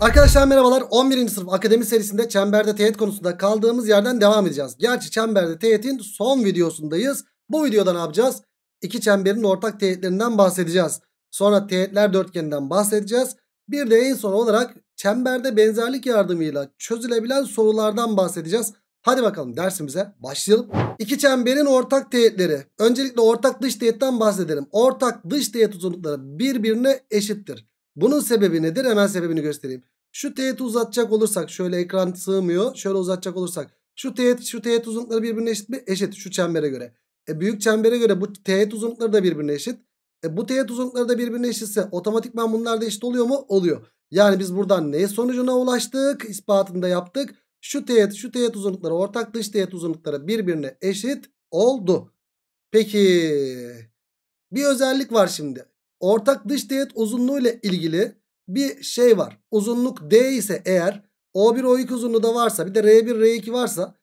Arkadaşlar merhabalar 11. sınıf akademi serisinde çemberde teğet konusunda kaldığımız yerden devam edeceğiz. Gerçi çemberde teğetin son videosundayız. Bu videoda ne yapacağız? İki çemberin ortak teğetlerinden bahsedeceğiz. Sonra teğetler dörtgeninden bahsedeceğiz. Bir de en son olarak çemberde benzerlik yardımıyla çözülebilen sorulardan bahsedeceğiz. Hadi bakalım dersimize başlayalım. İki çemberin ortak teğetleri. Öncelikle ortak dış teğetten bahsedelim. Ortak dış teğet uzunlukları birbirine eşittir. Bunun sebebi nedir? Hemen sebebini göstereyim. Şu teğet uzatacak olursak şöyle ekran sığmıyor. Şöyle uzatacak olursak şu teğet şu teğet uzunlukları birbirine eşit mi? Eşit şu çembere göre. E, büyük çembere göre bu teğet uzunlukları da birbirine eşit. E, bu teğet uzunlukları da birbirine eşitse otomatikman bunlar da eşit oluyor mu? Oluyor. Yani biz buradan ne sonucuna ulaştık? İspatını da yaptık. Şu teğet şu teğet uzunlukları ortak dış teğet uzunlukları birbirine eşit oldu. Peki bir özellik var şimdi ortak dış teğet uzunluğu ile ilgili bir şey var. Uzunluk D ise eğer O1 O2 uzunluğu da varsa bir de R1 R2 varsa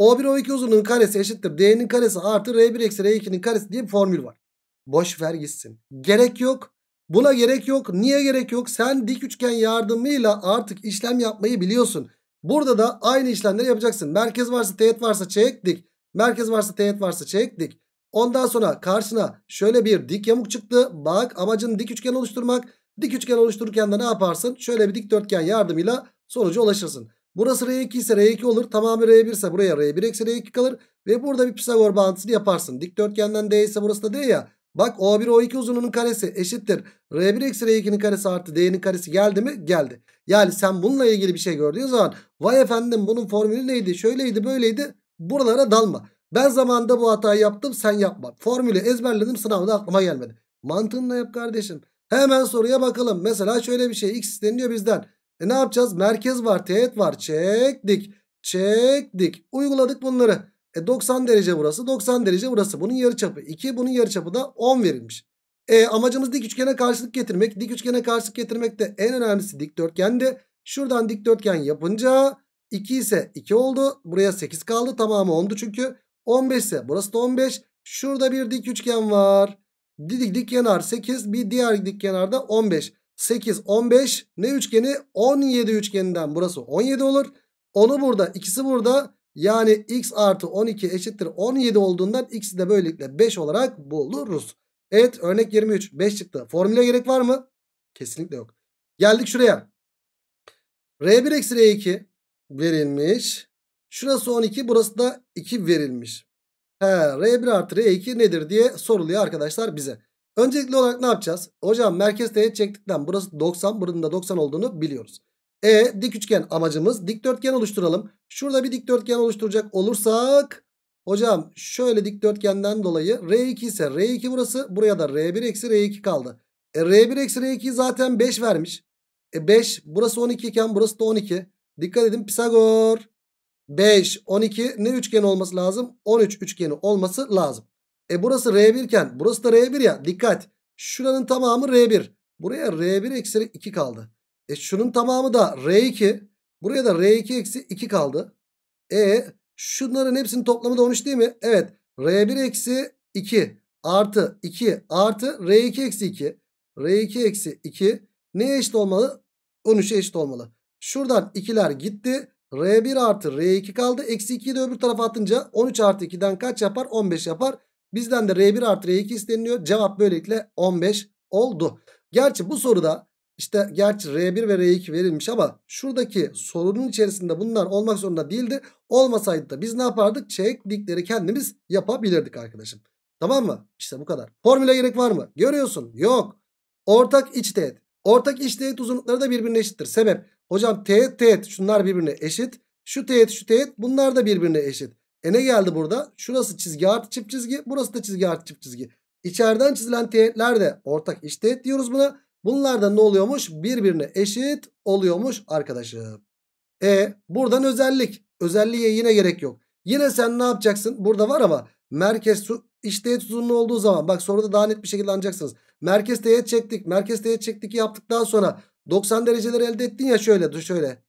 O1 O2 uzunluğunun karesi eşittir D'nin karesi artı R1 eksi R2'nin karesi diye bir formül var. Boş ver gitsin. Gerek yok. Buna gerek yok. Niye gerek yok? Sen dik üçgen yardımıyla artık işlem yapmayı biliyorsun. Burada da aynı işlemleri yapacaksın. Merkez varsa teğet varsa çek dik. Merkez varsa teğet varsa çek dik. Ondan sonra karşısına şöyle bir dik yamuk çıktı. Bak amacın dik üçgen oluşturmak. Dik üçgen oluştururken de ne yaparsın? Şöyle bir dikdörtgen yardımıyla sonuca ulaşırsın. Burası R2 ise R2 olur. Tamamı R1 ise buraya R1 eksi R2 kalır. Ve burada bir Pisagor bağıntısını yaparsın. Dikdörtgenden D ise burası da D ya. Bak O1 O2 uzunluğunun karesi eşittir. R1 eksi R2'nin karesi artı D'nin karesi geldi mi? Geldi. Yani sen bununla ilgili bir şey gördüğün zaman vay efendim bunun formülü neydi? Şöyleydi böyleydi. Buralara dalma. Ben zamanında bu hatayı yaptım sen yapma. Formülü ezberledim sınavda aklıma gelmedi. Mantığınla yap kardeşim. Hemen soruya bakalım. Mesela şöyle bir şey. X isteniyor bizden. E ne yapacağız? Merkez var, teğet var. Çektik. Çektik. Uyguladık bunları. E 90 derece burası, 90 derece burası. Bunun yarıçapı 2, bunun yarıçapı da 10 verilmiş. E amacımız dik üçgene karşılık getirmek. Dik üçgene karşılık getirmek de en önemlisi dikdörtgen de. Şuradan dikdörtgen yapınca 2 ise 2 oldu. Buraya 8 kaldı. Tamamı 10'du çünkü. 15 ise burası da 15. Şurada bir dik üçgen var. Dik dik kenar 8 bir diğer dik kenarda 15. 8 15 ne üçgeni 17 üçgeninden burası 17 olur. Onu burada ikisi burada yani x artı 12 eşittir 17 olduğundan x'i de böylelikle 5 olarak buluruz. Evet örnek 23 5 çıktı. Formüle gerek var mı? Kesinlikle yok. Geldik şuraya. R1 eksi R2 verilmiş. Şurası 12 burası da 2 verilmiş. He, R1 artı R2 nedir diye soruluyor arkadaşlar bize. Öncelikli olarak ne yapacağız? Hocam merkez teğet çektikten burası 90 buranın da 90 olduğunu biliyoruz. E dik üçgen amacımız dikdörtgen oluşturalım. Şurada bir dikdörtgen oluşturacak olursak hocam şöyle dikdörtgenden dolayı R2 ise R2 burası buraya da R1 eksi R2 kaldı. E, R1 eksi R2 zaten 5 vermiş. E 5 burası 12 iken burası da 12. Dikkat edin Pisagor 5, 12 ne üçgen olması lazım? 13 üçgeni olması lazım. E burası R1 iken burası da R1 ya dikkat. Şuranın tamamı R1. Buraya R1 eksi 2 kaldı. E şunun tamamı da R2. Buraya da R2 eksi 2 kaldı. E şunların hepsinin toplamı da 13 değil mi? Evet R1 eksi 2 artı 2 artı R2 eksi 2. R2 eksi 2 neye eşit olmalı? 13'e eşit olmalı. Şuradan 2'ler gitti. R1 artı R2 kaldı. Eksi 2'yi de öbür tarafa atınca 13 artı 2'den kaç yapar? 15 yapar. Bizden de R1 artı R2 isteniliyor. Cevap böylelikle 15 oldu. Gerçi bu soruda işte gerçi R1 ve R2 verilmiş ama şuradaki sorunun içerisinde bunlar olmak zorunda değildi. Olmasaydı da biz ne yapardık? Çeklikleri kendimiz yapabilirdik arkadaşım. Tamam mı? İşte bu kadar. Formüle gerek var mı? Görüyorsun. Yok. Ortak iç teğet. Ortak iç teğet uzunlukları da birbirine eşittir. Sebep Hocam teğet teğet şunlar birbirine eşit. Şu teğet şu teğet bunlar da birbirine eşit. E ne geldi burada? Şurası çizgi artı çift çizgi. Burası da çizgi artı çift çizgi. İçeriden çizilen teğetler de ortak iç teğet diyoruz buna. Bunlar da ne oluyormuş? Birbirine eşit oluyormuş arkadaşım. E buradan özellik. Özelliğe yine gerek yok. Yine sen ne yapacaksın? Burada var ama merkez su, iç teğet uzunluğu olduğu zaman bak soruda daha net bir şekilde anlayacaksınız. Merkez teğet çektik. Merkez teğet çektik yaptıktan sonra 90 dereceleri elde ettin ya şöyle dur şöyle.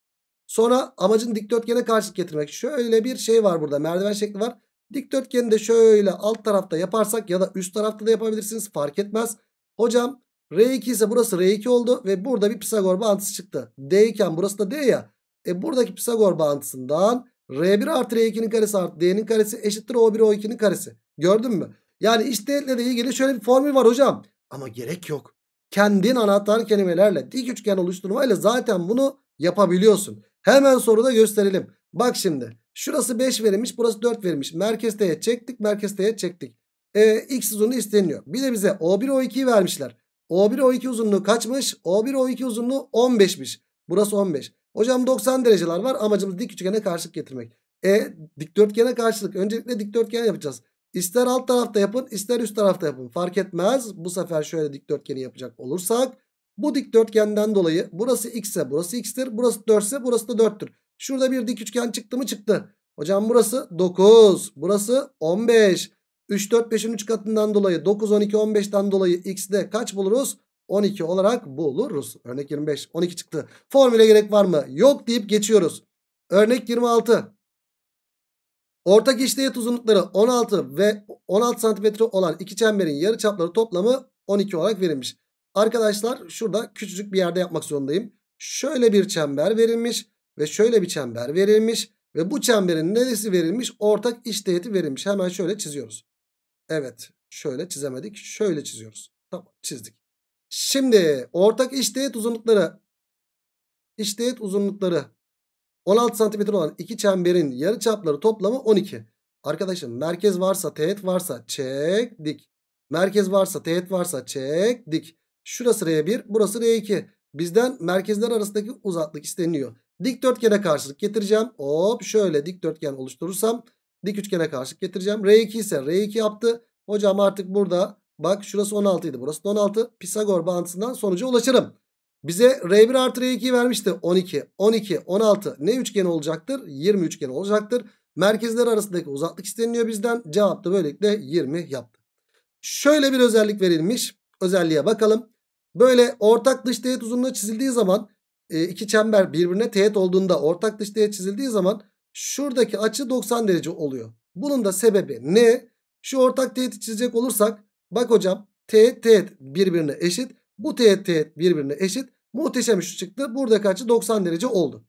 Sonra amacın dikdörtgene karşılık getirmek. Şöyle bir şey var burada merdiven şekli var. Dikdörtgeni de şöyle alt tarafta yaparsak ya da üst tarafta da yapabilirsiniz fark etmez. Hocam R2 ise burası R2 oldu ve burada bir Pisagor bağıntısı çıktı. D iken burası da D ya. E buradaki Pisagor bağıntısından R1 artı R2'nin karesi artı D'nin karesi eşittir O1 O2'nin karesi. Gördün mü? Yani iş değerle de ilgili şöyle bir formül var hocam. Ama gerek yok kendin anahtar kelimelerle dik üçgen oluşturmayla zaten bunu yapabiliyorsun. Hemen soruda gösterelim. Bak şimdi şurası 5 verilmiş burası 4 verilmiş. Merkez teğet çektik merkez teğet çektik. E, x uzunluğu isteniyor. Bir de bize O1 o 2 vermişler. O1 O2 uzunluğu kaçmış? O1 O2 uzunluğu 15'miş. Burası 15. Hocam 90 dereceler var. Amacımız dik üçgene karşılık getirmek. E dikdörtgene karşılık. Öncelikle dikdörtgen yapacağız. İster alt tarafta yapın ister üst tarafta yapın fark etmez. Bu sefer şöyle dikdörtgeni yapacak olursak bu dikdörtgenden dolayı burası x ise burası x'tir. Burası 4 ise burası da 4'tür. Şurada bir dik üçgen çıktı mı çıktı. Hocam burası 9 burası 15. 3 4 5'in 3 katından dolayı 9 12 15'ten dolayı x'de kaç buluruz? 12 olarak buluruz. Örnek 25 12 çıktı. Formüle gerek var mı? Yok deyip geçiyoruz. Örnek 26. Ortak eşdeğer uzunlukları 16 ve 16 santimetre olan iki çemberin yarıçapları toplamı 12 olarak verilmiş. Arkadaşlar şurada küçücük bir yerde yapmak zorundayım. Şöyle bir çember verilmiş ve şöyle bir çember verilmiş ve bu çemberin neresi verilmiş? Ortak iç verilmiş. Hemen şöyle çiziyoruz. Evet, şöyle çizemedik. Şöyle çiziyoruz. Tamam, çizdik. Şimdi ortak iç uzunlukları iç uzunlukları 16 santimetre olan iki çemberin yarı çapları toplamı 12. Arkadaşım merkez varsa teğet varsa çek dik. Merkez varsa teğet varsa çek dik. Şurası R1 burası R2. Bizden merkezler arasındaki uzaklık isteniliyor. Dikdörtgene karşılık getireceğim. Hop şöyle dikdörtgen oluşturursam dik üçgene karşılık getireceğim. R2 ise R2 yaptı. Hocam artık burada bak şurası 16 idi burası da 16. Pisagor bağıntısından sonuca ulaşırım. Bize R1 artı R2 vermişti. 12, 12, 16 ne üçgen olacaktır? 20 üçgen olacaktır. Merkezler arasındaki uzaklık isteniliyor bizden. Cevap da böylelikle 20 yaptı. Şöyle bir özellik verilmiş. Özelliğe bakalım. Böyle ortak dış teğet uzunluğu çizildiği zaman e, iki çember birbirine teğet olduğunda ortak dış teğet çizildiği zaman şuradaki açı 90 derece oluyor. Bunun da sebebi ne? Şu ortak teğeti çizecek olursak bak hocam teğet teğet birbirine eşit. Bu teğet teğet birbirine eşit. Muhteşem üçlü çıktı. Buradaki açı 90 derece oldu.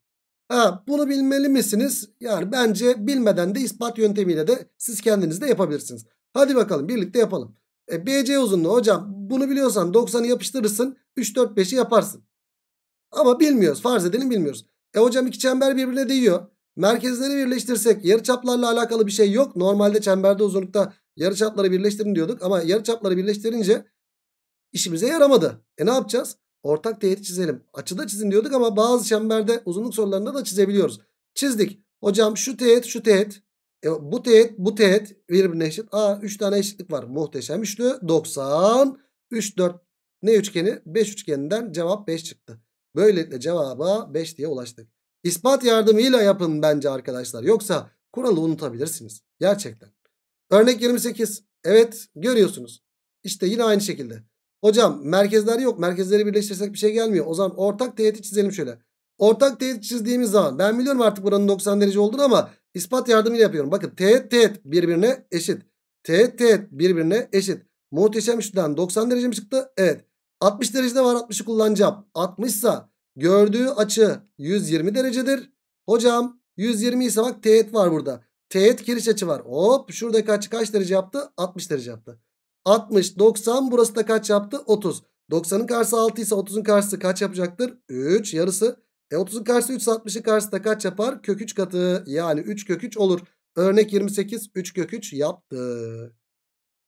Ha, bunu bilmeli misiniz? Yani bence bilmeden de ispat yöntemiyle de siz kendiniz de yapabilirsiniz. Hadi bakalım birlikte yapalım. E, BC uzunluğu hocam bunu biliyorsan 90'ı yapıştırırsın 3 4 5'i yaparsın. Ama bilmiyoruz farz edelim bilmiyoruz. E hocam iki çember birbirine değiyor. Merkezleri birleştirsek yarıçaplarla alakalı bir şey yok. Normalde çemberde uzunlukta yarıçapları birleştirin diyorduk ama yarıçapları birleştirince işimize yaramadı. E ne yapacağız? Ortak teğeti çizelim. Açıda çizin diyorduk ama bazı çemberde uzunluk sorularında da çizebiliyoruz. Çizdik. Hocam şu teğet şu teğet. E, bu teğet bu teğet birbirine eşit. Aa 3 tane eşitlik var. Muhteşem üçlü. 90. 3 4 ne üçgeni? 5 üçgeninden cevap 5 çıktı. Böylelikle cevaba 5 diye ulaştık. İspat yardımıyla yapın bence arkadaşlar. Yoksa kuralı unutabilirsiniz. Gerçekten. Örnek 28. Evet görüyorsunuz. İşte yine aynı şekilde. Hocam merkezler yok. Merkezleri birleştirsek bir şey gelmiyor. O zaman ortak teğeti çizelim şöyle. Ortak teğet çizdiğimiz zaman ben biliyorum artık buranın 90 derece olduğunu ama ispat yardımıyla yapıyorum. Bakın teğet teğet birbirine eşit. Teğet teğet birbirine eşit. Muhteşem üçlüden 90 derece mi çıktı? Evet. 60 derecede var 60'ı kullanacağım. 60 ise gördüğü açı 120 derecedir. Hocam 120 ise bak teğet var burada. Teğet kiriş açı var. Hop şuradaki açı kaç derece yaptı? 60 derece yaptı. 60, 90 burası da kaç yaptı? 30. 90'ın karşısı 6 ise 30'un karşısı kaç yapacaktır? 3 yarısı. E 30'un karşısı 3 60'ın karşısı da kaç yapar? Kök 3 katı yani 3 kök 3 olur. Örnek 28 3 kök 3 yaptı.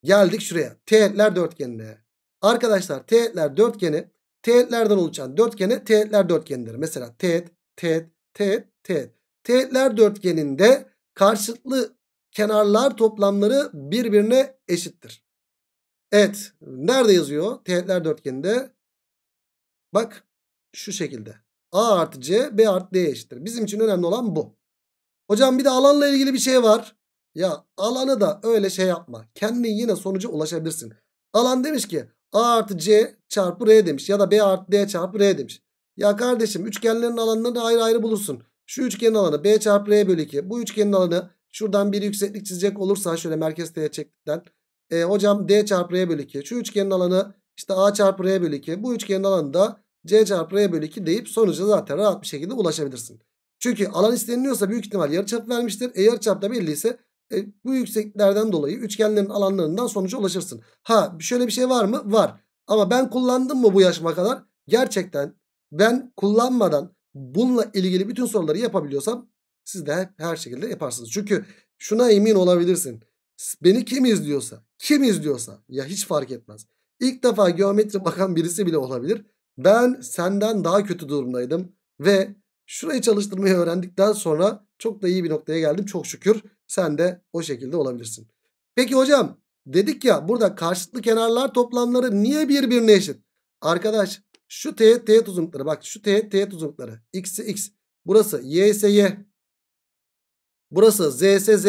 Geldik şuraya. Teğetler dörtgenine. Arkadaşlar teğetler dörtgeni teğetlerden oluşan dörtgene teğetler dörtgenidir. Mesela teğet, teğet, teğet, teğet. Teğetler dörtgeninde karşıtlı kenarlar toplamları birbirine eşittir. Evet. Nerede yazıyor? Teğetler dörtgeninde. Bak şu şekilde. A artı C, B artı D eşittir. Bizim için önemli olan bu. Hocam bir de alanla ilgili bir şey var. Ya alanı da öyle şey yapma. kendi yine sonuca ulaşabilirsin. Alan demiş ki A artı C çarpı R demiş. Ya da B artı D çarpı R demiş. Ya kardeşim üçgenlerin alanlarını ayrı ayrı bulursun. Şu üçgenin alanı B çarpı R bölü 2. Bu üçgenin alanı şuradan bir yükseklik çizecek olursa şöyle merkez teğet çektikten e, hocam D çarpı R bölü 2. Şu üçgenin alanı işte A çarpı R bölü 2. Bu üçgenin alanı da C çarpı R bölü 2 deyip sonuca zaten rahat bir şekilde ulaşabilirsin. Çünkü alan isteniliyorsa büyük ihtimal yarıçap vermiştir. E yarıçap da belliyse e, bu yüksekliklerden dolayı üçgenlerin alanlarından sonuca ulaşırsın. Ha şöyle bir şey var mı? Var. Ama ben kullandım mı bu yaşıma kadar? Gerçekten ben kullanmadan bununla ilgili bütün soruları yapabiliyorsam siz de her şekilde yaparsınız. Çünkü şuna emin olabilirsin. Beni kim izliyorsa, kim izliyorsa ya hiç fark etmez. İlk defa geometri bakan birisi bile olabilir. Ben senden daha kötü durumdaydım ve şurayı çalıştırmayı öğrendikten sonra çok da iyi bir noktaya geldim. Çok şükür sen de o şekilde olabilirsin. Peki hocam dedik ya burada karşılıklı kenarlar toplamları niye birbirine eşit? Arkadaş şu teğet teğet uzunlukları bak şu teğet teğet uzunlukları x'i x burası y ise y burası z ise z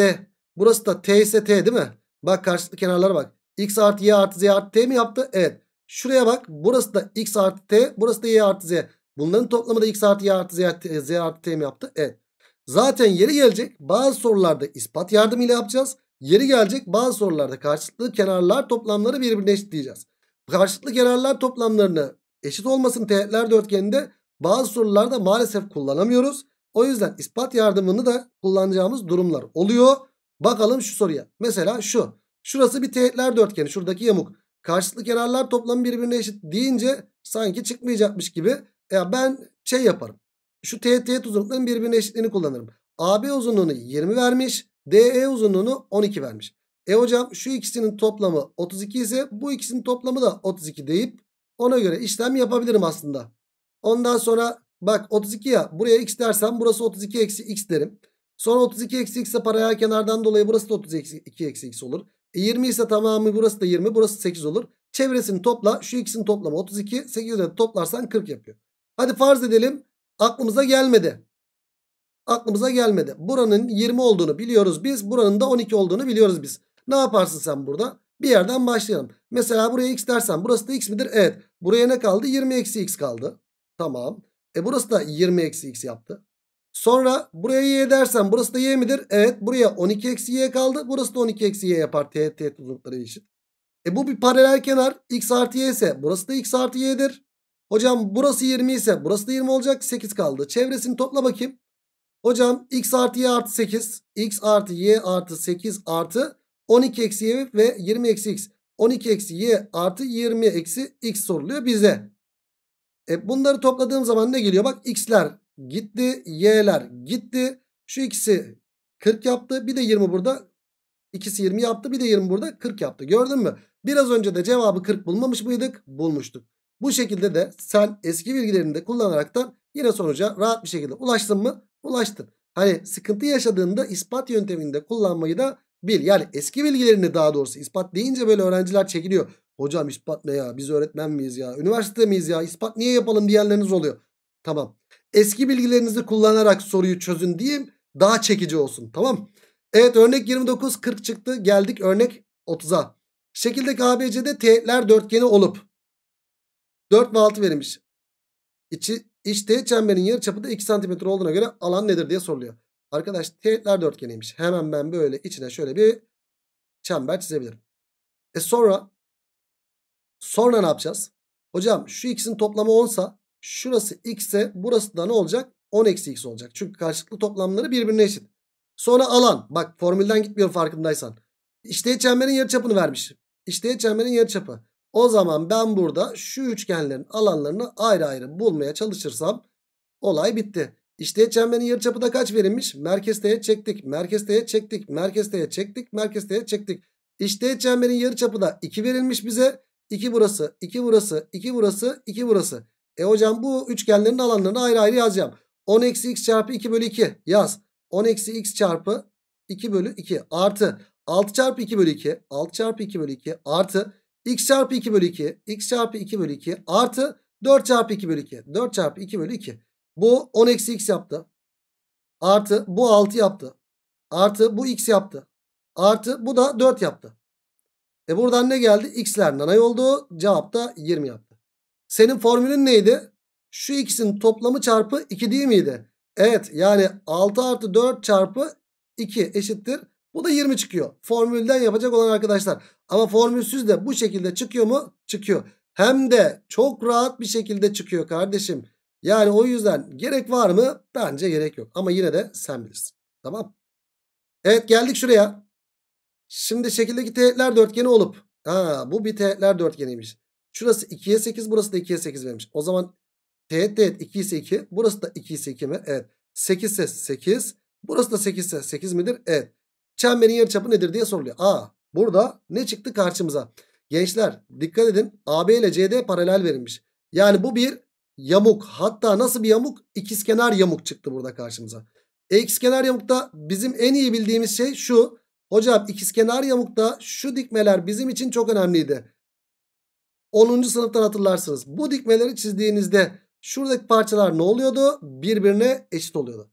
Burası da t ise t değil mi? Bak karşılıklı kenarlara bak. X artı y artı z artı t mi yaptı? Evet. Şuraya bak. Burası da x artı t. Burası da y artı z. Bunların toplamı da x artı y artı z artı, z artı t mi yaptı? Evet. Zaten yeri gelecek bazı sorularda ispat yardımıyla yapacağız. Yeri gelecek bazı sorularda karşılıklı kenarlar toplamları birbirine eşitleyeceğiz. Karşılıklı kenarlar toplamlarını eşit olmasın teğetler dörtgeninde bazı sorularda maalesef kullanamıyoruz. O yüzden ispat yardımını da kullanacağımız durumlar oluyor. Bakalım şu soruya. Mesela şu. Şurası bir teğetler dörtgeni. Şuradaki yamuk. Karşılıklı kenarlar toplamı birbirine eşit deyince sanki çıkmayacakmış gibi. Ya ben şey yaparım. Şu teğet teğet uzunluklarının birbirine eşitliğini kullanırım. AB uzunluğunu 20 vermiş. DE uzunluğunu 12 vermiş. E hocam şu ikisinin toplamı 32 ise bu ikisinin toplamı da 32 deyip ona göre işlem yapabilirim aslında. Ondan sonra bak 32 ya buraya x dersem burası 32 eksi x derim. Sonra 32 eksi x ise paraya kenardan dolayı burası da 32 eksi x olur. E 20 ise tamamı burası da 20 burası 8 olur. Çevresini topla şu x'in toplamı 32 8 ile toplarsan 40 yapıyor. Hadi farz edelim aklımıza gelmedi. Aklımıza gelmedi. Buranın 20 olduğunu biliyoruz biz. Buranın da 12 olduğunu biliyoruz biz. Ne yaparsın sen burada? Bir yerden başlayalım. Mesela buraya x dersen burası da x midir? Evet. Buraya ne kaldı? 20 eksi x kaldı. Tamam. E burası da 20 eksi x yaptı. Sonra buraya y dersen burası da y midir? Evet buraya 12 eksi y kaldı. Burası da 12 eksi y yapar teğet teğet uzunlukları eşit. E bu bir paralel kenar x artı y ise burası da x artı y'dir. Hocam burası 20 ise burası da 20 olacak 8 kaldı. Çevresini topla bakayım. Hocam x artı y artı 8 x artı y artı 8 artı 12 eksi y ve 20 eksi x. 12 eksi y artı 20 eksi x soruluyor bize. E bunları topladığım zaman ne geliyor? Bak x'ler gitti. Y'ler gitti. Şu ikisi 40 yaptı. Bir de 20 burada. İkisi 20 yaptı. Bir de 20 burada 40 yaptı. Gördün mü? Biraz önce de cevabı 40 bulmamış mıydık? Bulmuştuk. Bu şekilde de sen eski bilgilerini de kullanarak da yine sonuca rahat bir şekilde ulaştın mı? Ulaştın. Hani sıkıntı yaşadığında ispat yönteminde kullanmayı da bil. Yani eski bilgilerini daha doğrusu ispat deyince böyle öğrenciler çekiliyor. Hocam ispat ne ya? Biz öğretmen miyiz ya? Üniversite miyiz ya? İspat niye yapalım diyenleriniz oluyor. Tamam. Eski bilgilerinizi kullanarak soruyu çözün diyeyim. Daha çekici olsun tamam. Evet örnek 29 40 çıktı. Geldik örnek 30'a. Şekildeki ABC'de teğetler dörtgeni olup 4 ve 6 verilmiş. İçi, iç teğet çemberin yarı çapı da 2 cm olduğuna göre alan nedir diye soruluyor. Arkadaş teğetler dörtgeniymiş. Hemen ben böyle içine şöyle bir çember çizebilirim. E sonra sonra ne yapacağız? Hocam şu ikisinin toplamı 10 sa Şurası x ise burası da ne olacak? 10 eksi x olacak. Çünkü karşılıklı toplamları birbirine eşit. Sonra alan. Bak formülden gitmiyor farkındaysan. İşte çemberin yarıçapını vermiş. İşte çemberin yarıçapı. O zaman ben burada şu üçgenlerin alanlarını ayrı ayrı bulmaya çalışırsam olay bitti. İşte çemberin yarıçapı da kaç verilmiş? Merkez teğet çektik. Merkez teğet çektik. Merkez teğet çektik. Merkez teğet çektik. İşte çemberin yarıçapı da 2 verilmiş bize. 2 burası, 2 burası, 2 burası, 2 burası. E hocam bu üçgenlerin alanlarını ayrı ayrı yazacağım. 10 eksi x çarpı 2 bölü 2 yaz. 10 eksi x çarpı 2 bölü 2 artı 6 çarpı 2 bölü 2 6 çarpı 2 bölü 2 artı x çarpı 2 bölü 2 x çarpı 2 bölü 2 artı 4 çarpı 2 bölü 2 4 çarpı 2 bölü 2 bu 10 eksi x yaptı artı bu 6 yaptı artı bu x yaptı artı bu da 4 yaptı. E buradan ne geldi? X'ler nanay oldu. Cevap da 20 yaptı. Senin formülün neydi? Şu ikisinin toplamı çarpı 2 değil miydi? Evet yani 6 artı 4 çarpı 2 eşittir. Bu da 20 çıkıyor. Formülden yapacak olan arkadaşlar. Ama formülsüz de bu şekilde çıkıyor mu? Çıkıyor. Hem de çok rahat bir şekilde çıkıyor kardeşim. Yani o yüzden gerek var mı? Bence gerek yok. Ama yine de sen bilirsin. Tamam. Evet geldik şuraya. Şimdi şekildeki teğetler dörtgeni olup. Ha, bu bir teğetler dörtgeniymiş. Şurası 2'ye 8 burası da 2'ye 8 vermiş. O zaman teğet teğet 2 ise 2 burası da 2 ise 2 mi? Evet. 8 ise 8 burası da 8 ise 8 midir? Evet. Çemberin yarıçapı nedir diye soruluyor. A burada ne çıktı karşımıza? Gençler dikkat edin AB ile CD paralel verilmiş. Yani bu bir yamuk hatta nasıl bir yamuk? İkizkenar yamuk çıktı burada karşımıza. E, ikizkenar yamukta bizim en iyi bildiğimiz şey şu. Hocam ikizkenar yamukta şu dikmeler bizim için çok önemliydi. 10. sınıftan hatırlarsınız. Bu dikmeleri çizdiğinizde şuradaki parçalar ne oluyordu? Birbirine eşit oluyordu.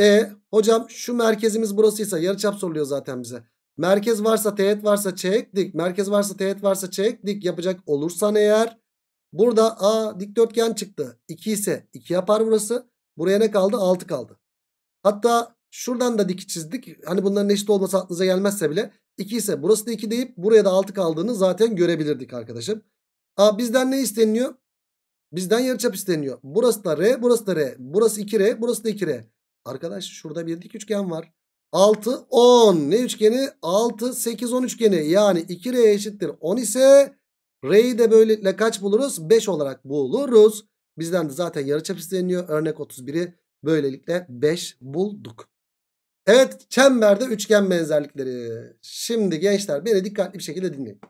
E hocam şu merkezimiz burasıysa yarıçap soruluyor zaten bize. Merkez varsa teğet varsa çek dik. Merkez varsa teğet varsa çek dik yapacak olursan eğer burada a dikdörtgen çıktı. 2 ise 2 yapar burası. Buraya ne kaldı? 6 kaldı. Hatta şuradan da dik çizdik. Hani bunların eşit olması aklınıza gelmezse bile 2 ise burası da 2 deyip buraya da 6 kaldığını zaten görebilirdik arkadaşım. Ha bizden ne isteniyor? Bizden yarıçap isteniyor. Burası da R, burası da R. Burası 2R, burası da 2R. Arkadaş şurada bir dik üçgen var. 6, 10. Ne üçgeni? 6, 8, 10 üçgeni. Yani 2R eşittir 10 ise R'yi de böylelikle kaç buluruz? 5 olarak buluruz. Bizden de zaten yarıçap isteniyor. Örnek 31'i böylelikle 5 bulduk. Evet çemberde üçgen benzerlikleri. Şimdi gençler beni dikkatli bir şekilde dinleyin.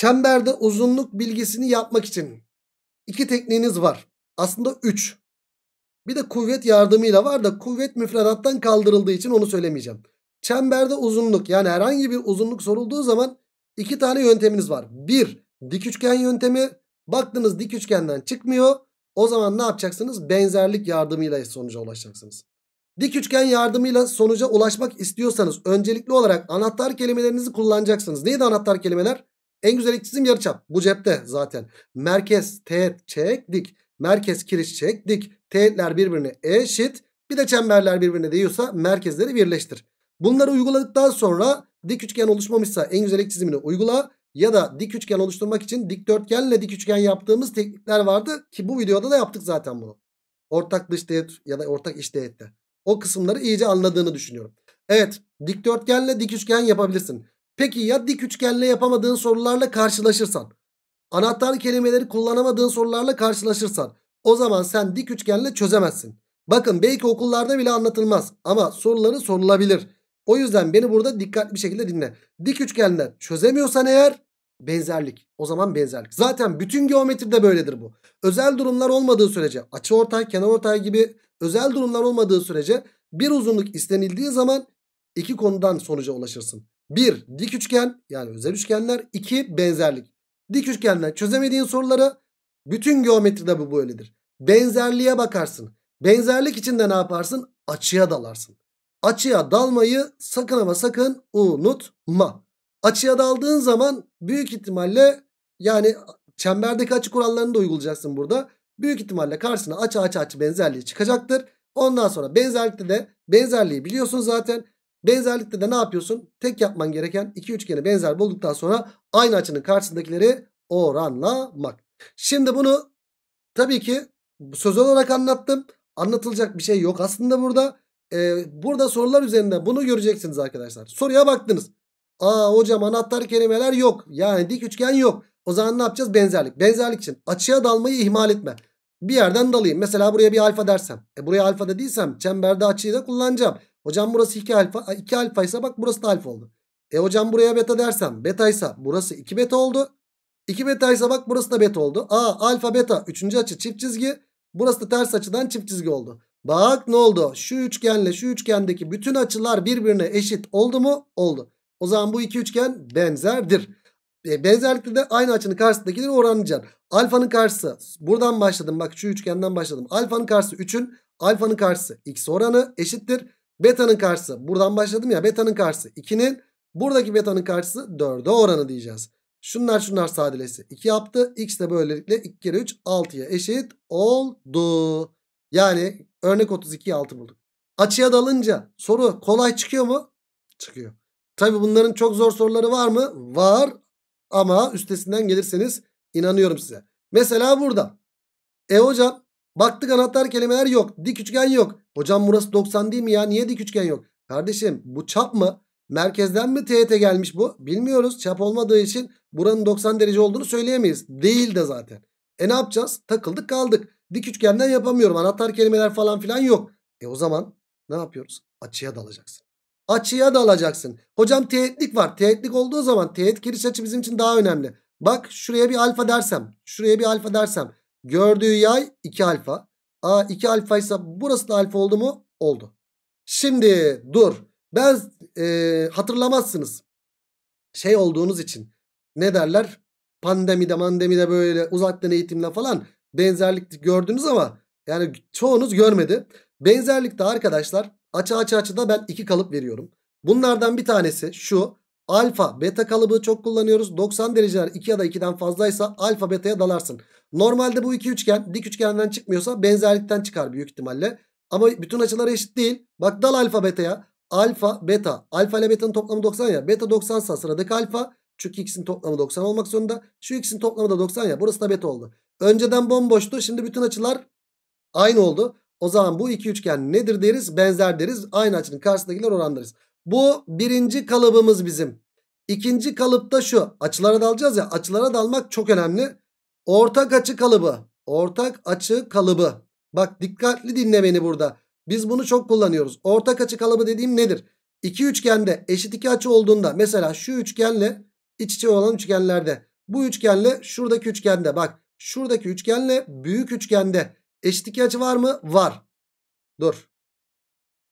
Çemberde uzunluk bilgisini yapmak için iki tekniğiniz var. Aslında üç. Bir de kuvvet yardımıyla var da kuvvet müfredattan kaldırıldığı için onu söylemeyeceğim. Çemberde uzunluk yani herhangi bir uzunluk sorulduğu zaman iki tane yönteminiz var. Bir dik üçgen yöntemi baktınız dik üçgenden çıkmıyor. O zaman ne yapacaksınız? Benzerlik yardımıyla sonuca ulaşacaksınız. Dik üçgen yardımıyla sonuca ulaşmak istiyorsanız öncelikli olarak anahtar kelimelerinizi kullanacaksınız. Neydi anahtar kelimeler? En güzel çizim yarıçap. Bu cepte zaten. Merkez teğet çek dik. Merkez kiriş çek dik. Teğetler birbirine eşit. Bir de çemberler birbirine değiyorsa merkezleri birleştir. Bunları uyguladıktan sonra dik üçgen oluşmamışsa en güzel çizimini uygula. Ya da dik üçgen oluşturmak için dik dörtgenle dik üçgen yaptığımız teknikler vardı. Ki bu videoda da yaptık zaten bunu. Ortak dış teğet ya da ortak iç teğette. O kısımları iyice anladığını düşünüyorum. Evet dik dörtgenle dik üçgen yapabilirsin. Peki ya dik üçgenle yapamadığın sorularla karşılaşırsan? Anahtar kelimeleri kullanamadığın sorularla karşılaşırsan o zaman sen dik üçgenle çözemezsin. Bakın belki okullarda bile anlatılmaz ama soruları sorulabilir. O yüzden beni burada dikkatli bir şekilde dinle. Dik üçgenle çözemiyorsan eğer benzerlik. O zaman benzerlik. Zaten bütün geometride böyledir bu. Özel durumlar olmadığı sürece açı ortay, kenar ortay gibi özel durumlar olmadığı sürece bir uzunluk istenildiği zaman iki konudan sonuca ulaşırsın. 1. Dik üçgen yani özel üçgenler. 2. Benzerlik. Dik üçgenler çözemediğin soruları bütün geometride bu böyledir. Benzerliğe bakarsın. Benzerlik içinde ne yaparsın? Açıya dalarsın. Açıya dalmayı sakın ama sakın unutma. Açıya daldığın zaman büyük ihtimalle yani çemberdeki açı kurallarını da uygulayacaksın burada. Büyük ihtimalle karşısına açı açı açı benzerliği çıkacaktır. Ondan sonra benzerlikte de benzerliği biliyorsun zaten. Benzerlikte de ne yapıyorsun? Tek yapman gereken iki üçgeni benzer bulduktan sonra aynı açının karşısındakileri oranlamak. Şimdi bunu tabii ki söz olarak anlattım. Anlatılacak bir şey yok aslında burada. Ee, burada sorular üzerinde bunu göreceksiniz arkadaşlar. Soruya baktınız. Aa hocam anahtar kelimeler yok. Yani dik üçgen yok. O zaman ne yapacağız? Benzerlik. Benzerlik için açıya dalmayı ihmal etme. Bir yerden dalayım. Mesela buraya bir alfa dersem. E buraya alfa da değilsem çemberde açıyı da kullanacağım. Hocam burası 2 alfa. 2 alfaysa bak burası da alfa oldu. E hocam buraya beta dersem beta ise burası 2 beta oldu. 2 beta ise bak burası da beta oldu. A alfa beta 3. açı çift çizgi. Burası da ters açıdan çift çizgi oldu. Bak ne oldu? Şu üçgenle şu üçgendeki bütün açılar birbirine eşit oldu mu? Oldu. O zaman bu iki üçgen benzerdir. E, benzerlikte de aynı açının karşısındakileri oranlayacaksın. Alfanın karşısı buradan başladım. Bak şu üçgenden başladım. Alfanın karşısı 3'ün alfanın karşısı x oranı eşittir. Beta'nın karşısı buradan başladım ya beta'nın karşısı 2'nin buradaki beta'nın karşısı 4'e oranı diyeceğiz. Şunlar şunlar sadelesi 2 yaptı. X de böylelikle 2 kere 3 6'ya eşit oldu. Yani örnek 32'yi 6 bulduk. Açıya dalınca soru kolay çıkıyor mu? Çıkıyor. Tabi bunların çok zor soruları var mı? Var ama üstesinden gelirseniz inanıyorum size. Mesela burada. E hocam Baktık anahtar kelimeler yok. Dik üçgen yok. Hocam burası 90 değil mi ya? Niye dik üçgen yok? Kardeşim bu çap mı? Merkezden mi teğete gelmiş bu? Bilmiyoruz. Çap olmadığı için buranın 90 derece olduğunu söyleyemeyiz. Değil de zaten. E ne yapacağız? Takıldık kaldık. Dik üçgenden yapamıyorum. Anahtar kelimeler falan filan yok. E o zaman ne yapıyoruz? Açıya dalacaksın. Açıya dalacaksın. Hocam teğetlik var. Teğetlik olduğu zaman teğet giriş açı bizim için daha önemli. Bak şuraya bir alfa dersem. Şuraya bir alfa dersem. Gördüğü yay 2 alfa. A 2 alfa ise burası da alfa oldu mu? Oldu. Şimdi dur. Ben e, hatırlamazsınız. Şey olduğunuz için ne derler? Pandemide mandemide böyle uzaktan eğitimle falan benzerlik gördünüz ama yani çoğunuz görmedi. Benzerlikte arkadaşlar açı açı açıda ben iki kalıp veriyorum. Bunlardan bir tanesi şu. Alfa beta kalıbı çok kullanıyoruz. 90 dereceler 2 ya da 2'den fazlaysa alfa beta'ya dalarsın. Normalde bu iki üçgen dik üçgenden çıkmıyorsa benzerlikten çıkar büyük ihtimalle. Ama bütün açılar eşit değil. Bak dal alfa beta'ya. Alfa beta. Alfa ile beta'nın toplamı 90 ya. Beta 90 sa sıradaki alfa. Çünkü ikisinin toplamı 90 olmak zorunda. Şu ikisinin toplamı da 90 ya. Burası da beta oldu. Önceden bomboştu. Şimdi bütün açılar aynı oldu. O zaman bu iki üçgen nedir deriz? Benzer deriz. Aynı açının karşısındakiler oran bu birinci kalıbımız bizim. İkinci kalıpta şu. Açılara dalacağız ya. Açılara dalmak çok önemli. Ortak açı kalıbı. Ortak açı kalıbı. Bak dikkatli dinle beni burada. Biz bunu çok kullanıyoruz. Ortak açı kalıbı dediğim nedir? İki üçgende eşit iki açı olduğunda mesela şu üçgenle iç içe olan üçgenlerde bu üçgenle şuradaki üçgende bak şuradaki üçgenle büyük üçgende eşit iki açı var mı? Var. Dur.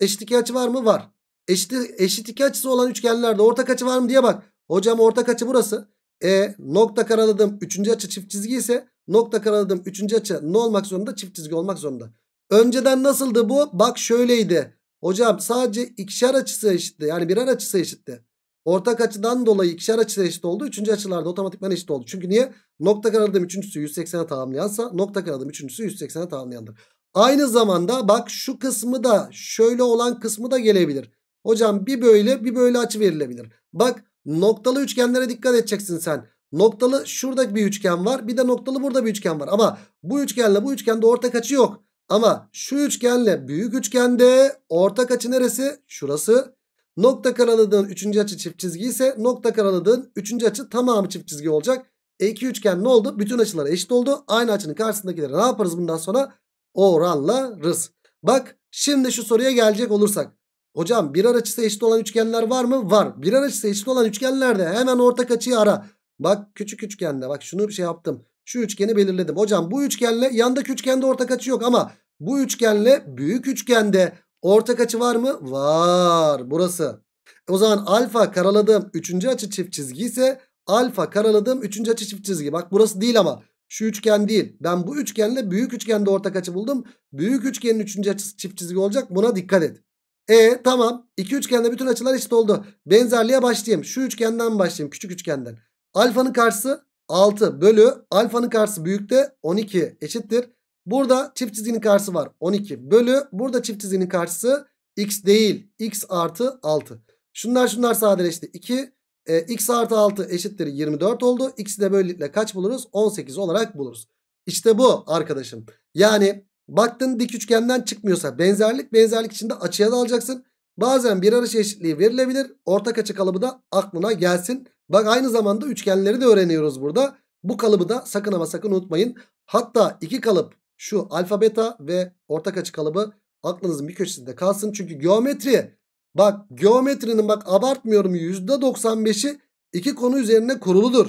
Eşit iki açı var mı? Var. Eşit, eşit iki açısı olan üçgenlerde ortak açı var mı diye bak. Hocam ortak açı burası. E nokta karaladım üçüncü açı çift çizgi ise nokta karaladım üçüncü açı ne olmak zorunda? Çift çizgi olmak zorunda. Önceden nasıldı bu? Bak şöyleydi. Hocam sadece ikişer açısı eşitti. Yani birer açısı eşitti. Ortak açıdan dolayı ikişer açısı eşit oldu. Üçüncü açılarda otomatikman eşit oldu. Çünkü niye? Nokta karaladığım üçüncüsü 180'e tamamlayansa nokta karaladığım üçüncüsü 180'e tamamlayandır. Aynı zamanda bak şu kısmı da şöyle olan kısmı da gelebilir. Hocam bir böyle bir böyle açı verilebilir. Bak noktalı üçgenlere dikkat edeceksin sen. Noktalı şurada bir üçgen var. Bir de noktalı burada bir üçgen var. Ama bu üçgenle bu üçgende ortak açı yok. Ama şu üçgenle büyük üçgende ortak açı neresi? Şurası. Nokta karaladığın üçüncü açı çift çizgi ise nokta karaladığın üçüncü açı tamamı çift çizgi olacak. E iki üçgen ne oldu? Bütün açıları eşit oldu. Aynı açının karşısındakileri ne yaparız bundan sonra? Oranlarız. Bak şimdi şu soruya gelecek olursak. Hocam bir açısı eşit olan üçgenler var mı? Var. Bir açısı eşit olan üçgenlerde hemen ortak açıyı ara. Bak küçük üçgende bak şunu bir şey yaptım. Şu üçgeni belirledim. Hocam bu üçgenle yandaki üçgende ortak açı yok ama bu üçgenle büyük üçgende ortak açı var mı? Var. Burası. O zaman alfa karaladığım üçüncü açı çift çizgi ise alfa karaladığım üçüncü açı çift çizgi. Bak burası değil ama şu üçgen değil. Ben bu üçgenle büyük üçgende ortak açı buldum. Büyük üçgenin üçüncü açısı çift çizgi olacak. Buna dikkat et. E tamam. İki üçgende bütün açılar eşit oldu. Benzerliğe başlayayım. Şu üçgenden başlayayım. Küçük üçgenden. Alfanın karşısı 6 bölü alfanın karşısı büyükte 12 eşittir. Burada çift çizginin karşısı var 12 bölü. Burada çift çizginin karşısı x değil. x artı 6. Şunlar şunlar sadeleşti. 2 e, x artı 6 eşittir 24 oldu. x'i de böylelikle kaç buluruz? 18 olarak buluruz. İşte bu arkadaşım. Yani Baktın dik üçgenden çıkmıyorsa benzerlik benzerlik içinde açıya da alacaksın. Bazen bir arası eşitliği verilebilir. Ortak açı kalıbı da aklına gelsin. Bak aynı zamanda üçgenleri de öğreniyoruz burada. Bu kalıbı da sakın ama sakın unutmayın. Hatta iki kalıp şu alfa beta ve ortak açı kalıbı aklınızın bir köşesinde kalsın. Çünkü geometri bak geometrinin bak abartmıyorum %95'i iki konu üzerine kuruludur.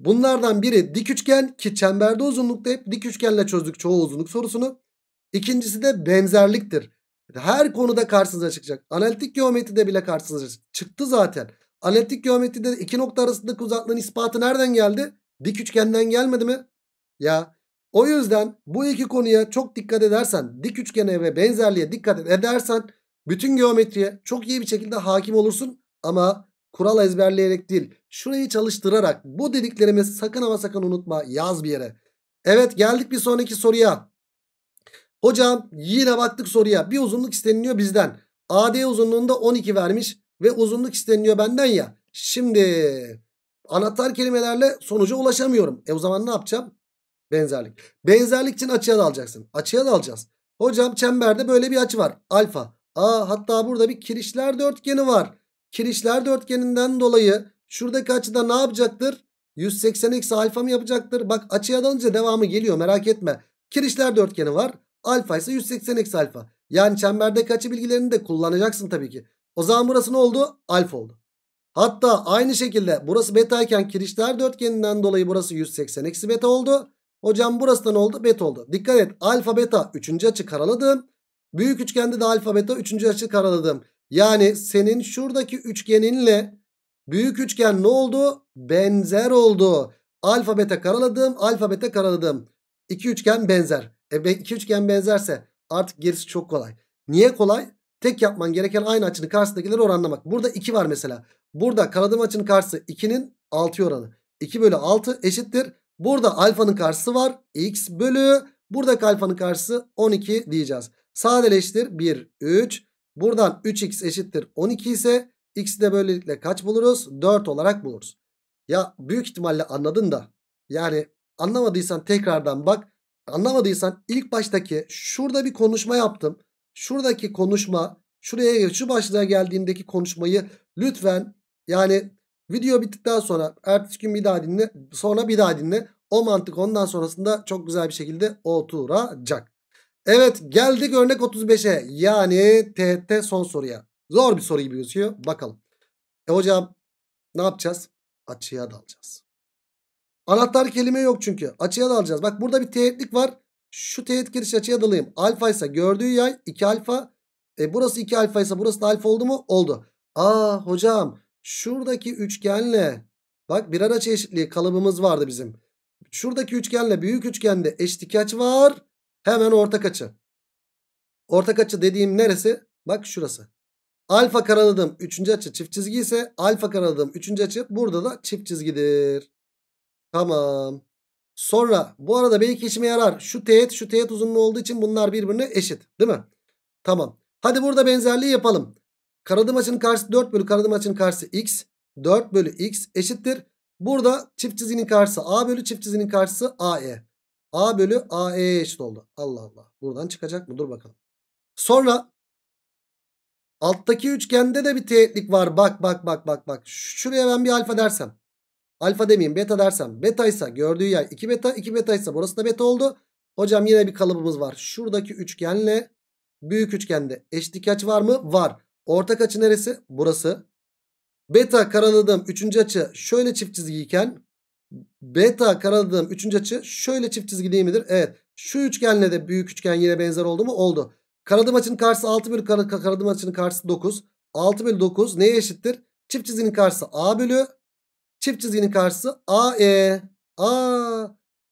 Bunlardan biri dik üçgen ki çemberde uzunlukta hep dik üçgenle çözdük çoğu uzunluk sorusunu. İkincisi de benzerliktir. Her konuda karşınıza çıkacak. Analitik geometride bile karşınıza çıktı zaten. Analitik geometride iki nokta arasındaki uzaklığın ispatı nereden geldi? Dik üçgenden gelmedi mi? Ya o yüzden bu iki konuya çok dikkat edersen, dik üçgene ve benzerliğe dikkat edersen bütün geometriye çok iyi bir şekilde hakim olursun ama Kural ezberleyerek değil. Şurayı çalıştırarak bu dediklerimi sakın ama sakın unutma. Yaz bir yere. Evet geldik bir sonraki soruya. Hocam yine baktık soruya. Bir uzunluk isteniliyor bizden. AD uzunluğunda 12 vermiş ve uzunluk isteniliyor benden ya. Şimdi anahtar kelimelerle sonuca ulaşamıyorum. E o zaman ne yapacağım? Benzerlik. Benzerlik için açıya dalacaksın. Açıya dalacağız. Hocam çemberde böyle bir açı var. Alfa. Aa hatta burada bir kirişler dörtgeni var kirişler dörtgeninden dolayı şuradaki açıda ne yapacaktır? 180 eksi alfa mı yapacaktır? Bak açıya dalınca devamı geliyor merak etme. Kirişler dörtgeni var. Alfa ise 180 eksi alfa. Yani çemberdeki açı bilgilerini de kullanacaksın tabii ki. O zaman burası ne oldu? Alfa oldu. Hatta aynı şekilde burası beta iken kirişler dörtgeninden dolayı burası 180 eksi beta oldu. Hocam burası da ne oldu? Beta oldu. Dikkat et alfa beta 3. açı karaladım. Büyük üçgende de alfa beta 3. açı karaladım. Yani senin şuradaki üçgeninle büyük üçgen ne oldu? Benzer oldu. Alfa karaladım. Alfa karaladım. İki üçgen benzer. E, iki üçgen benzerse artık gerisi çok kolay. Niye kolay? Tek yapman gereken aynı açının karşısındakileri oranlamak. Burada 2 var mesela. Burada karadığım açının karşısı 2'nin 6 oranı. 2 bölü 6 eşittir. Burada alfanın karşısı var. X bölü. Buradaki alfanın karşısı 12 diyeceğiz. Sadeleştir. 1, 3. Buradan 3x eşittir 12 ise x'i de böylelikle kaç buluruz? 4 olarak buluruz. Ya büyük ihtimalle anladın da yani anlamadıysan tekrardan bak. Anlamadıysan ilk baştaki şurada bir konuşma yaptım. Şuradaki konuşma şuraya şu başlığa geldiğimdeki konuşmayı lütfen yani video bittikten sonra ertesi gün bir daha dinle sonra bir daha dinle. O mantık ondan sonrasında çok güzel bir şekilde oturacak. Evet geldik örnek 35'e. Yani TET son soruya. Zor bir soru gibi gözüküyor. Bakalım. E hocam ne yapacağız? Açıya dalacağız. Anahtar kelime yok çünkü. Açıya dalacağız. Bak burada bir teğetlik var. Şu teğet giriş açıya dalayım. Alfa ise gördüğü yay 2 alfa. E burası 2 alfa ise burası da alfa oldu mu? Oldu. Aa hocam şuradaki üçgenle bak birer açı eşitliği kalıbımız vardı bizim. Şuradaki üçgenle büyük üçgende eşit iki açı var. Hemen ortak açı. Ortak açı dediğim neresi? Bak şurası. Alfa karaladığım 3. açı çift çizgi ise alfa karaladığım 3. açı burada da çift çizgidir. Tamam. Sonra bu arada belki işime yarar. Şu teğet şu teğet uzunluğu olduğu için bunlar birbirine eşit. Değil mi? Tamam. Hadi burada benzerliği yapalım. Karadım açının karşısı 4 bölü karadım açının karşısı x. 4 bölü x eşittir. Burada çift çizginin karşısı a bölü çift çizginin karşısı ae. A bölü AE'ye eşit oldu. Allah Allah. Buradan çıkacak mı? Dur bakalım. Sonra alttaki üçgende de bir teğetlik var. Bak bak bak bak bak. Şuraya ben bir alfa dersem. Alfa demeyeyim beta dersem. Beta ise gördüğü yer 2 beta. 2 beta ise burası da beta oldu. Hocam yine bir kalıbımız var. Şuradaki üçgenle büyük üçgende eşitlik açı var mı? Var. Ortak açı neresi? Burası. Beta karaladığım üçüncü açı şöyle çift çizgiyken Beta karaladığım 3. açı şöyle çift çizgili midir? Evet. Şu üçgenle de büyük üçgen yine benzer oldu mu? Oldu. Karadığım açının karşısı 6 bölü kar karadığım açının karşısı 9. 6 bölü 9 neye eşittir? Çift çizginin karşısı A bölü. Çift çizginin karşısı AE. A.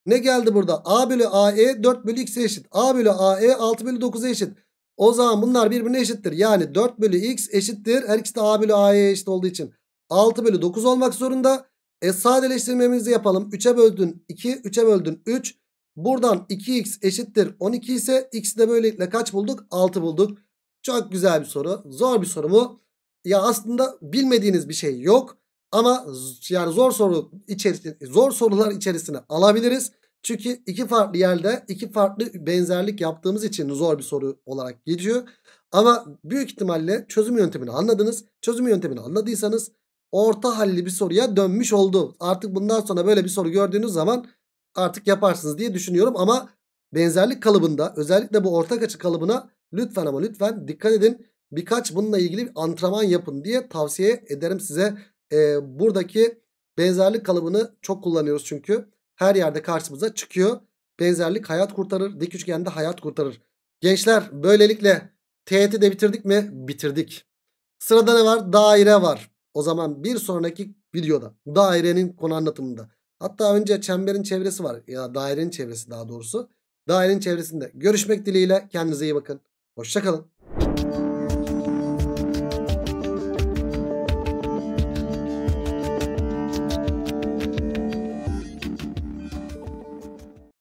Ne geldi burada? A bölü AE 4 bölü x'e eşit. A bölü AE 6 bölü 9'a eşit. O zaman bunlar birbirine eşittir. Yani 4 bölü x eşittir. Her ikisi de A bölü AE eşit olduğu için. 6 bölü 9 olmak zorunda. E sadeleştirmemizi yapalım. 3'e böldün 2, 3'e böldün 3. Buradan 2x eşittir 12 ise x de böylelikle kaç bulduk? 6 bulduk. Çok güzel bir soru. Zor bir soru mu? Ya aslında bilmediğiniz bir şey yok. Ama yani zor soru içerisinde zor sorular içerisine alabiliriz. Çünkü iki farklı yerde iki farklı benzerlik yaptığımız için zor bir soru olarak geçiyor. Ama büyük ihtimalle çözüm yöntemini anladınız. Çözüm yöntemini anladıysanız orta halli bir soruya dönmüş oldu. Artık bundan sonra böyle bir soru gördüğünüz zaman artık yaparsınız diye düşünüyorum. Ama benzerlik kalıbında özellikle bu ortak açı kalıbına lütfen ama lütfen dikkat edin. Birkaç bununla ilgili bir antrenman yapın diye tavsiye ederim size. Ee, buradaki benzerlik kalıbını çok kullanıyoruz çünkü. Her yerde karşımıza çıkıyor. Benzerlik hayat kurtarır. Dik üçgende hayat kurtarır. Gençler böylelikle teğeti de bitirdik mi? Bitirdik. Sırada ne var? Daire var. O zaman bir sonraki videoda dairenin konu anlatımında hatta önce çemberin çevresi var ya dairenin çevresi daha doğrusu. Dairenin çevresinde görüşmek dileğiyle kendinize iyi bakın. Hoşçakalın.